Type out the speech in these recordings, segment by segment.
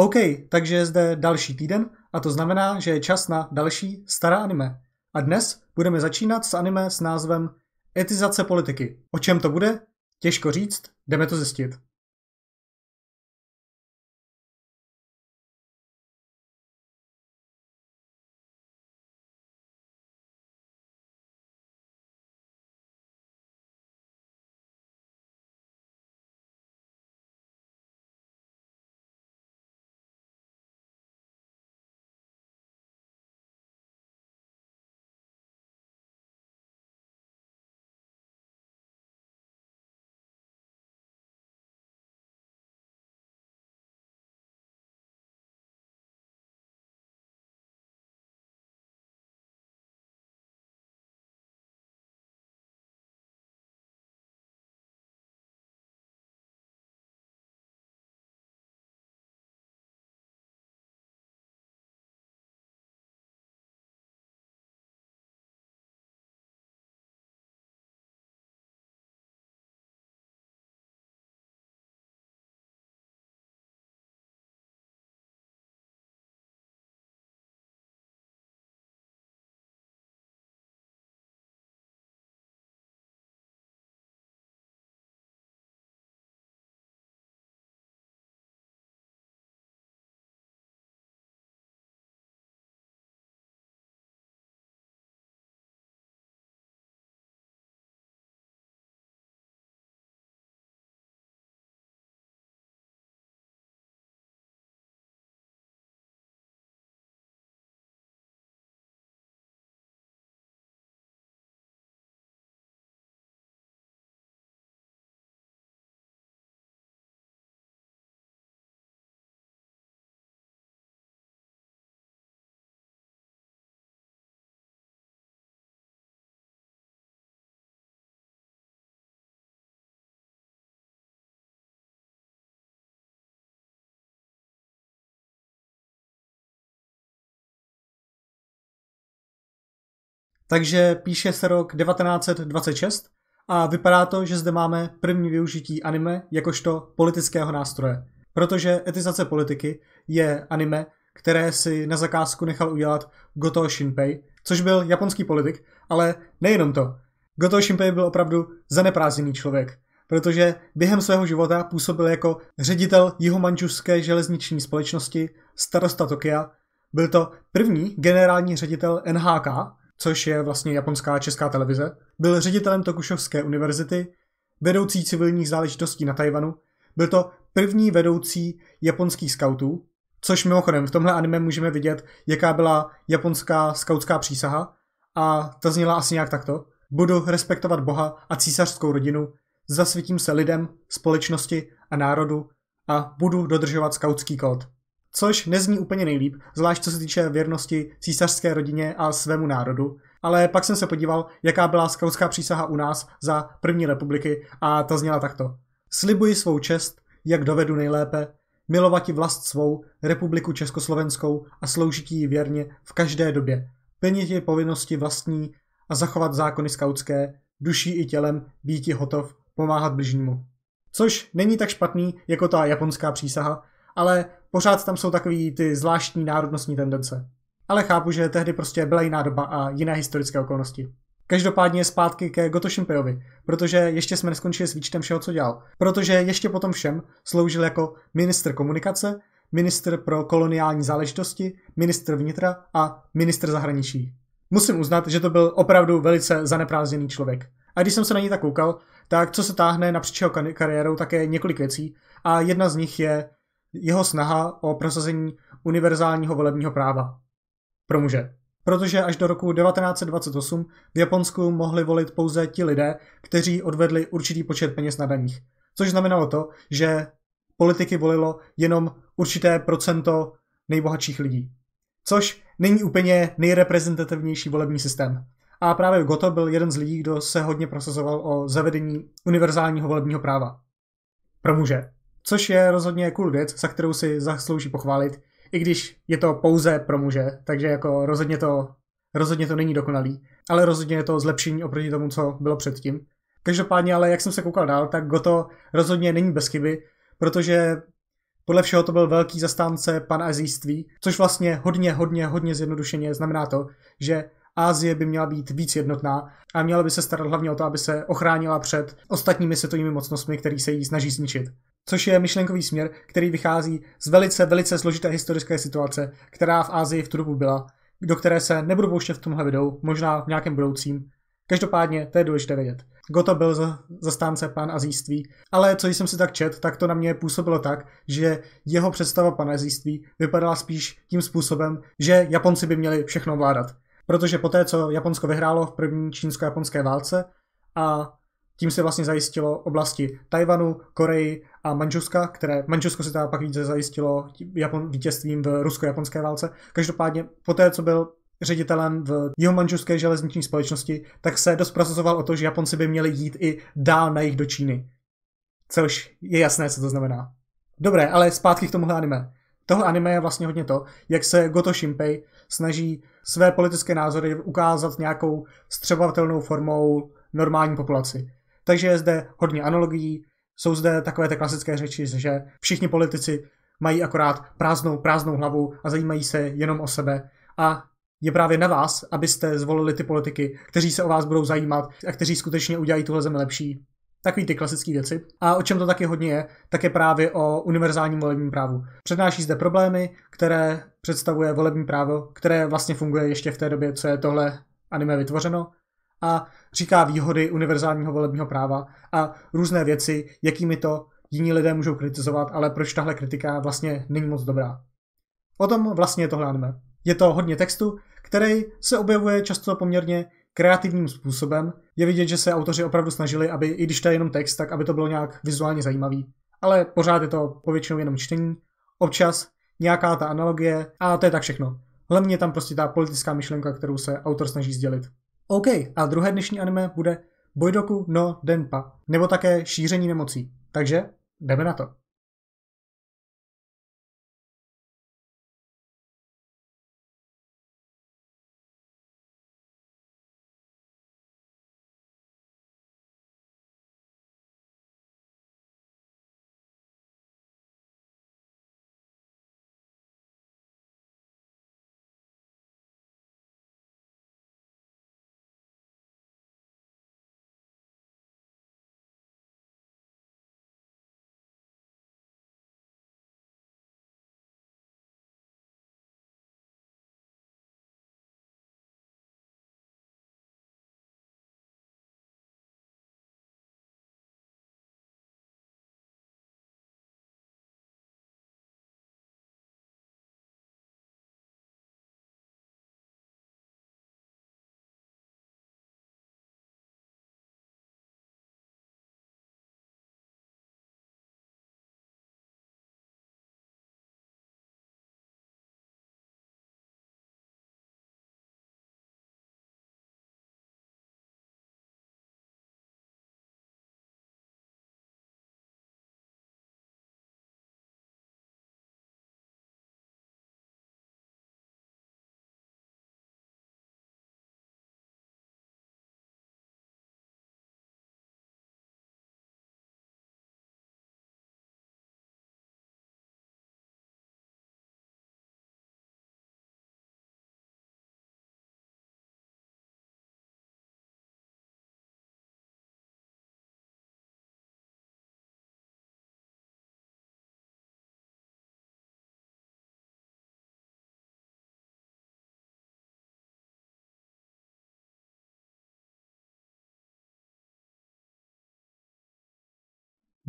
OK, takže je zde další týden a to znamená, že je čas na další stará anime. A dnes budeme začínat s anime s názvem Etizace politiky. O čem to bude? Těžko říct, jdeme to zjistit. Takže píše se rok 1926 a vypadá to, že zde máme první využití anime jakožto politického nástroje. Protože etizace politiky je anime, které si na zakázku nechal udělat Goto Shinpei, což byl japonský politik, ale nejenom to. Goto Shinpei byl opravdu zaneprázdněný člověk, protože během svého života působil jako ředitel jihomančuské železniční společnosti starosta Tokia, byl to první generální ředitel NHK, což je vlastně japonská česká televize, byl ředitelem Tokušovské univerzity, vedoucí civilních záležitostí na Tajvanu, byl to první vedoucí japonských skautů, což mimochodem v tomhle anime můžeme vidět, jaká byla japonská skautská přísaha a ta zněla asi nějak takto. Budu respektovat Boha a císařskou rodinu, zasvětím se lidem, společnosti a národu a budu dodržovat skautský kód. Což nezní úplně nejlíp, zvlášť co se týče věrnosti císařské rodině a svému národu, ale pak jsem se podíval, jaká byla skautská přísaha u nás za první republiky a ta zněla takto. Slibuji svou čest, jak dovedu nejlépe, milovat i vlast svou, republiku československou a sloužit ji věrně v každé době, plnit je povinnosti vlastní a zachovat zákony skautské, duší i tělem, býti hotov, pomáhat bližnímu. Což není tak špatný jako ta japonská přísaha, ale pořád tam jsou takový ty zvláštní národnostní tendence. Ale chápu, že tehdy prostě byla jiná doba a jiné historické okolnosti. Každopádně zpátky ke Goto Shinpeiovi, protože ještě jsme neskončili s výčtem všeho, co dělal. Protože ještě potom všem sloužil jako minister komunikace, minister pro koloniální záležitosti, minister vnitra a minister zahraničí. Musím uznat, že to byl opravdu velice zaneprázdněný člověk. A když jsem se na něj tak koukal, tak co se táhne napříč jeho kariérou, tak je několik věcí a jedna z nich je jeho snaha o prosazení univerzálního volebního práva pro muže. Protože až do roku 1928 v Japonsku mohli volit pouze ti lidé, kteří odvedli určitý počet peněz na daních. Což znamenalo to, že politiky volilo jenom určité procento nejbohatších lidí. Což není úplně nejreprezentativnější volební systém. A právě Goto byl jeden z lidí, kdo se hodně prosazoval o zavedení univerzálního volebního práva. Pro muže. Což je rozhodně cool věc, za kterou si zaslouží pochválit, i když je to pouze pro muže, takže jako rozhodně to, rozhodně to není dokonalý, ale rozhodně je to zlepšení oproti tomu, co bylo předtím. Každopádně ale, jak jsem se koukal dál, tak Goto rozhodně není bez chyby, protože podle všeho to byl velký zastánce azijství, což vlastně hodně, hodně, hodně zjednodušeně znamená to, že Ázie by měla být víc jednotná a měla by se starat hlavně o to, aby se ochránila před ostatními světovými mocnostmi, které se jí snaží zničit což je myšlenkový směr, který vychází z velice, velice složité historické situace, která v Ázii v tu dobu byla, do které se nebudu pouštět v tomhle videu, možná v nějakém budoucím. Každopádně to je důležité vědět. Goto byl za, zastánce pan azíství, ale co jsem si tak čet, tak to na mě působilo tak, že jeho představa pan panazíství vypadala spíš tím způsobem, že Japonci by měli všechno vládat. Protože poté, co Japonsko vyhrálo v první čínsko-japonské válce a tím se vlastně zajistilo oblasti Tajvanu, Koreji a Manžuska, které Manžusko se teda pak více zajistilo Japon, vítězstvím v rusko-japonské válce. Každopádně po té, co byl ředitelem v jihomanžuské železniční společnosti, tak se dost prosazoval o to, že Japonci by měli jít i dál na jich do Číny. Což je jasné, co to znamená. Dobré, ale zpátky k tomuhle anime. Tohle anime je vlastně hodně to, jak se Goto Shimpei snaží své politické názory ukázat nějakou střebatelnou formou normální populaci. Takže je zde hodně analogií, jsou zde takové ty klasické řeči, že všichni politici mají akorát prázdnou, prázdnou hlavu a zajímají se jenom o sebe. A je právě na vás, abyste zvolili ty politiky, kteří se o vás budou zajímat a kteří skutečně udělají tuhle zemi lepší. Takový ty klasické věci. A o čem to taky hodně je, tak je právě o univerzálním volebním právu. Přednáší zde problémy, které představuje volební právo, které vlastně funguje ještě v té době, co je tohle anime vytvořeno a říká výhody univerzálního volebního práva a různé věci, jakými to jiní lidé můžou kritizovat, ale proč tahle kritika vlastně není moc dobrá. O tom vlastně je hledáme. Je to hodně textu, který se objevuje často poměrně kreativním způsobem. Je vidět, že se autoři opravdu snažili, aby i když to je jenom text, tak aby to bylo nějak vizuálně zajímavý. Ale pořád je to povětšinou jenom čtení, občas nějaká ta analogie a to je tak všechno. Hlavně je tam prostě ta politická myšlenka, kterou se autor snaží sdělit. OK, a druhé dnešní anime bude Bojdoku no Denpa, nebo také Šíření nemocí. Takže jdeme na to.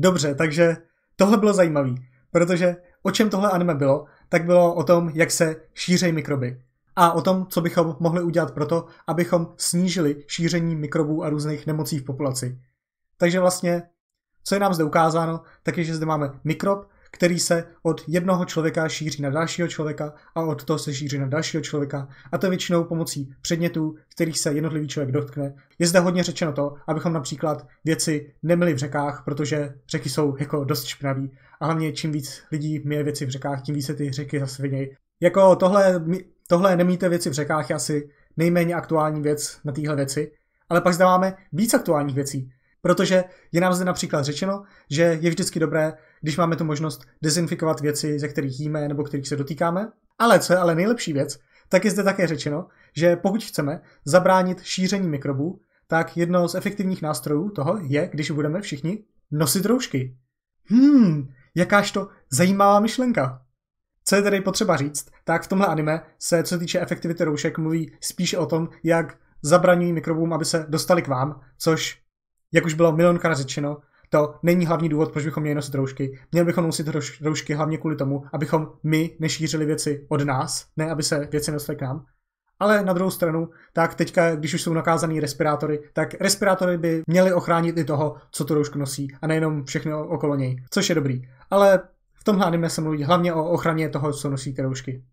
Dobře, takže tohle bylo zajímavé, protože o čem tohle anime bylo, tak bylo o tom, jak se šířejí mikroby a o tom, co bychom mohli udělat proto, abychom snížili šíření mikrobů a různých nemocí v populaci. Takže vlastně, co je nám zde ukázáno, tak je, že zde máme mikrob, který se od jednoho člověka šíří na dalšího člověka a od toho se šíří na dalšího člověka a to většinou pomocí předmětů, kterých se jednotlivý člověk dotkne. Je zde hodně řečeno to, abychom například věci nemili v řekách, protože řeky jsou jako dost špinavý a hlavně čím víc lidí myje věci v řekách, tím více ty řeky zasvinějí. Jako tohle, tohle nemíte věci v řekách je asi nejméně aktuální věc na téhle věci, ale pak zde máme víc aktuálních věcí. Protože je nám zde například řečeno, že je vždycky dobré, když máme tu možnost dezinfikovat věci, ze kterých jíme nebo kterých se dotýkáme. Ale co je ale nejlepší věc, tak je zde také řečeno, že pokud chceme zabránit šíření mikrobů, tak jedno z efektivních nástrojů toho je, když budeme všichni nosit roušky. Hmm, jakáž to zajímavá myšlenka. Co je tedy potřeba říct, tak v tomhle anime se, co týče efektivity roušek, mluví spíše o tom, jak zabraňují mikrobům, aby se dostali k vám, což jak už bylo milionkrát řečeno, to není hlavní důvod, proč bychom měli nosit roušky. Měli bychom nosit roušky hlavně kvůli tomu, abychom my nešířili věci od nás, ne aby se věci nosily k nám. Ale na druhou stranu, tak teďka, když už jsou nakázaný respirátory, tak respirátory by měly ochránit i toho, co tu roušku nosí, a nejenom všechno okolo něj, což je dobrý. Ale v tomhle anime se mluví hlavně o ochraně toho, co nosí ty roušky.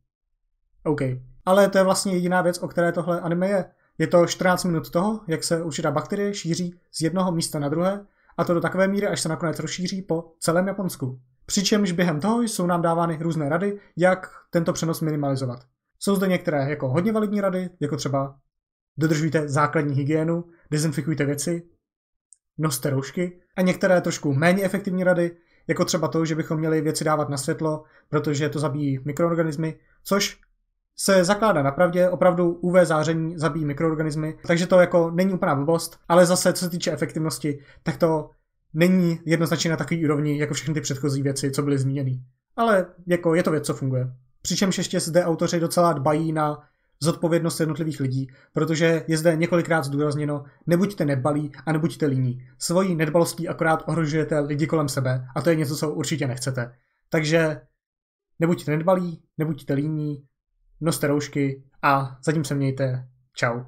OK. Ale to je vlastně jediná věc, o které tohle anime je. Je to 14 minut toho, jak se určitá bakterie šíří z jednoho místa na druhé, a to do takové míry, až se nakonec rozšíří po celém Japonsku. Přičemž během toho jsou nám dávány různé rady, jak tento přenos minimalizovat. Jsou zde některé jako hodně validní rady, jako třeba dodržujte základní hygienu, dezinfikujte věci, noste roušky a některé trošku méně efektivní rady, jako třeba to, že bychom měli věci dávat na světlo, protože to zabíjí mikroorganismy, což se zakládá na pravdě, opravdu UV záření zabíjí mikroorganismy, takže to jako není úplná blbost, ale zase co se týče efektivnosti, tak to není jednoznačně na takový úrovni jako všechny ty předchozí věci, co byly zmíněny. Ale jako je to věc, co funguje. Přičemž ještě zde autoři docela dbají na zodpovědnost jednotlivých lidí, protože je zde několikrát zdůrazněno, nebuďte nedbalí a nebuďte líní. Svojí nedbalostí akorát ohrožujete lidi kolem sebe a to je něco, co určitě nechcete. Takže nebuďte nedbalí, nebuďte líní, noste roušky a zatím se mějte. Čau.